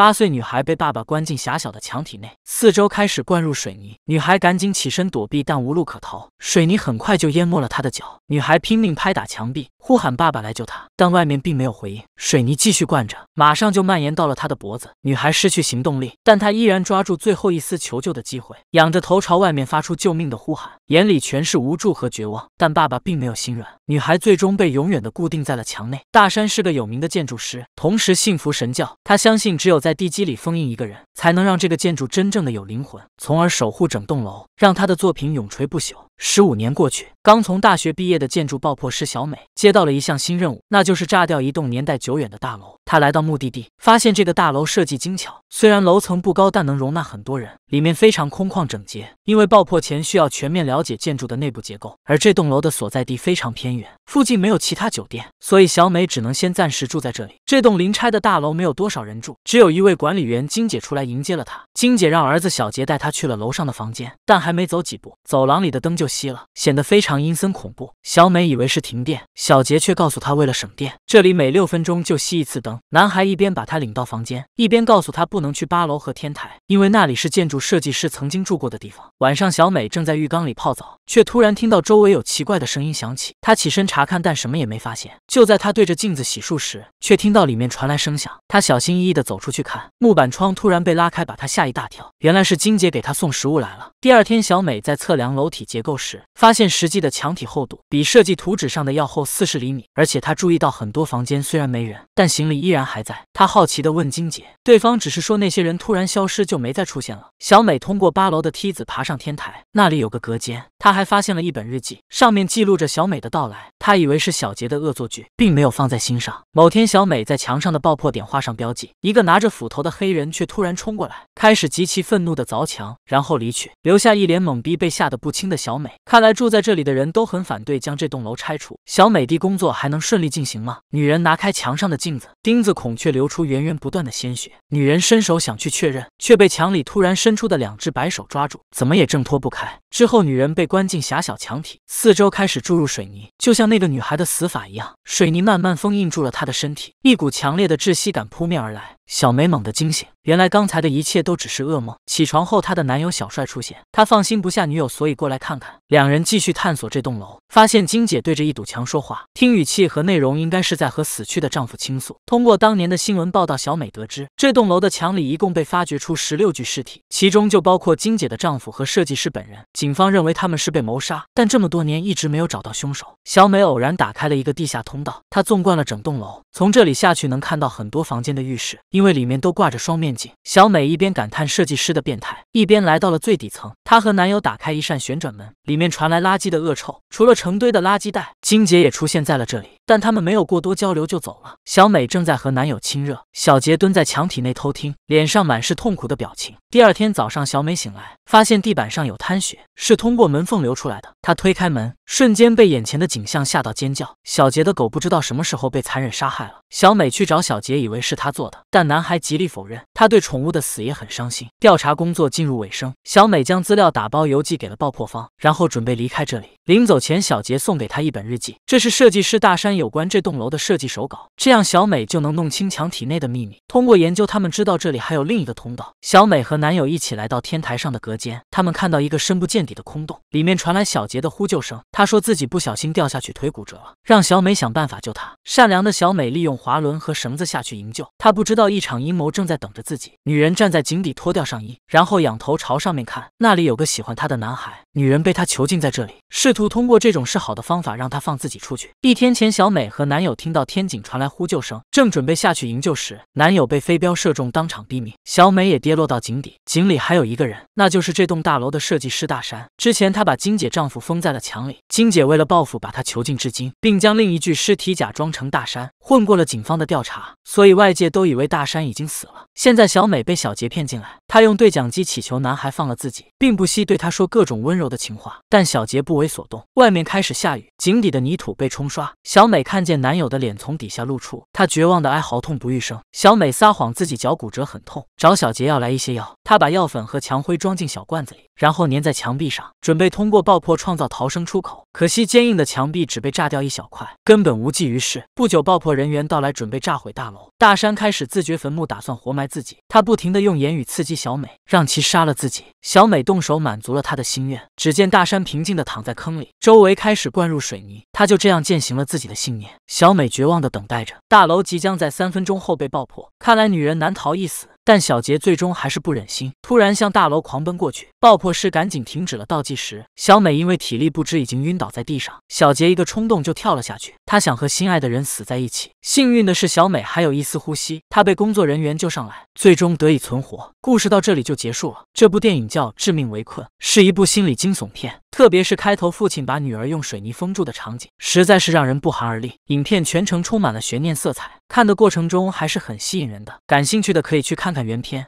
八岁女孩被爸爸关进狭小的墙体内，四周开始灌入水泥。女孩赶紧起身躲避，但无路可逃，水泥很快就淹没了他的脚。女孩拼命拍打墙壁，呼喊爸爸来救她，但外面并没有回应。水泥继续灌着，马上就蔓延到了她的脖子。女孩失去行动力，但她依然抓住最后一丝求救的机会，仰着头朝外面发出救命的呼喊，眼里全是无助和绝望。但爸爸并没有心软，女孩最终被永远的固定在了墙内。大山是个有名的建筑师，同时信服神教，他相信只有在在地基里封印一个人，才能让这个建筑真正的有灵魂，从而守护整栋楼，让他的作品永垂不朽。十五年过去，刚从大学毕业的建筑爆破师小美接到了一项新任务，那就是炸掉一栋年代久远的大楼。她来到目的地，发现这个大楼设计精巧，虽然楼层不高，但能容纳很多人，里面非常空旷整洁。因为爆破前需要全面了解建筑的内部结构，而这栋楼的所在地非常偏远，附近没有其他酒店，所以小美只能先暂时住在这里。这栋临拆的大楼没有多少人住，只有一位管理员金姐出来迎接了她。金姐让儿子小杰带她去了楼上的房间，但还没走几步，走廊里的灯就。熄了，显得非常阴森恐怖。小美以为是停电，小杰却告诉她，为了省电，这里每六分钟就熄一次灯。男孩一边把她领到房间，一边告诉她不能去八楼和天台，因为那里是建筑设计师曾经住过的地方。晚上，小美正在浴缸里泡澡，却突然听到周围有奇怪的声音响起。她起身查看，但什么也没发现。就在她对着镜子洗漱时，却听到里面传来声响。她小心翼翼地走出去看，木板窗突然被拉开，把她吓一大跳。原来是金姐给她送食物来了。第二天，小美在测量楼体结构。时发现实际的墙体厚度比设计图纸上的要厚四十厘米，而且他注意到很多房间虽然没人，但行李依然还在。他好奇的问金姐，对方只是说那些人突然消失就没再出现了。小美通过八楼的梯子爬上天台，那里有个隔间。他还发现了一本日记，上面记录着小美的到来。他以为是小杰的恶作剧，并没有放在心上。某天，小美在墙上的爆破点画上标记，一个拿着斧头的黑人却突然冲过来，开始极其愤怒地凿墙，然后离去，留下一脸懵逼、被吓得不轻的小美。看来住在这里的人都很反对将这栋楼拆除，小美的工作还能顺利进行吗？女人拿开墙上的镜子，钉子孔却流出源源不断的鲜血。女人伸手想去确认，却被墙里突然伸出的两只白手抓住，怎么也挣脱不开。之后，女人被。关进狭小墙体，四周开始注入水泥，就像那个女孩的死法一样。水泥慢慢封印住了她的身体，一股强烈的窒息感扑面而来，小梅猛地惊醒。原来刚才的一切都只是噩梦。起床后，她的男友小帅出现，他放心不下女友，所以过来看看。两人继续探索这栋楼，发现金姐对着一堵墙说话，听语气和内容，应该是在和死去的丈夫倾诉。通过当年的新闻报道，小美得知这栋楼的墙里一共被发掘出十六具尸体，其中就包括金姐的丈夫和设计师本人。警方认为他们是被谋杀，但这么多年一直没有找到凶手。小美偶然打开了一个地下通道，她纵贯了整栋楼，从这里下去能看到很多房间的浴室，因为里面都挂着双面。小美一边感叹设计师的变态，一边来到了最底层。她和男友打开一扇旋转门，里面传来垃圾的恶臭。除了成堆的垃圾袋，金姐也出现在了这里。但他们没有过多交流就走了。小美正在和男友亲热，小杰蹲在墙体内偷听，脸上满是痛苦的表情。第二天早上，小美醒来，发现地板上有滩血，是通过门缝流出来的。她推开门，瞬间被眼前的景象吓到尖叫。小杰的狗不知道什么时候被残忍杀害了。小美去找小杰，以为是他做的，但男孩极力否认。他对宠物的死也很伤心。调查工作进入尾声，小美将资料打包邮寄给了爆破方，然后准备离开这里。临走前，小杰送给他一本日记，这是设计师大山。有关这栋楼的设计手稿，这样小美就能弄清墙体内的秘密。通过研究，他们知道这里还有另一个通道。小美和男友一起来到天台上的隔间，他们看到一个深不见底的空洞，里面传来小杰的呼救声。他说自己不小心掉下去，腿骨折了，让小美想办法救他。善良的小美利用滑轮和绳子下去营救。她不知道一场阴谋正在等着自己。女人站在井底脱掉上衣，然后仰头朝上面看，那里有个喜欢她的男孩。女人被他囚禁在这里，试图通过这种示好的方法让他放自己出去。一天前小。小美和男友听到天井传来呼救声，正准备下去营救时，男友被飞镖射中，当场毙命。小美也跌落到井底，井里还有一个人，那就是这栋大楼的设计师大山。之前她把金姐丈夫封在了墙里，金姐为了报复，把他囚禁至今，并将另一具尸体假装成大山。混过了警方的调查，所以外界都以为大山已经死了。现在小美被小杰骗进来，她用对讲机乞求男孩放了自己，并不惜对他说各种温柔的情话。但小杰不为所动。外面开始下雨，井底的泥土被冲刷，小美看见男友的脸从底下露出，她绝望的哀嚎，痛不欲生。小美撒谎，自己脚骨折很痛，找小杰要来一些药。她把药粉和墙灰装进小罐子里。然后粘在墙壁上，准备通过爆破创造逃生出口。可惜坚硬的墙壁只被炸掉一小块，根本无济于事。不久，爆破人员到来，准备炸毁大楼。大山开始自掘坟墓，打算活埋自己。他不停的用言语刺激小美，让其杀了自己。小美动手，满足了他的心愿。只见大山平静的躺在坑里，周围开始灌入水泥。他就这样践行了自己的信念。小美绝望的等待着，大楼即将在三分钟后被爆破，看来女人难逃一死。但小杰最终还是不忍心，突然向大楼狂奔过去。爆破师赶紧停止了倒计时。小美因为体力不支，已经晕倒在地上。小杰一个冲动就跳了下去，他想和心爱的人死在一起。幸运的是，小美还有一丝呼吸，她被工作人员救上来，最终得以存活。故事到这里就结束了。这部电影叫《致命围困》，是一部心理惊悚片。特别是开头父亲把女儿用水泥封住的场景，实在是让人不寒而栗。影片全程充满了悬念色彩，看的过程中还是很吸引人的。感兴趣的可以去看看原片。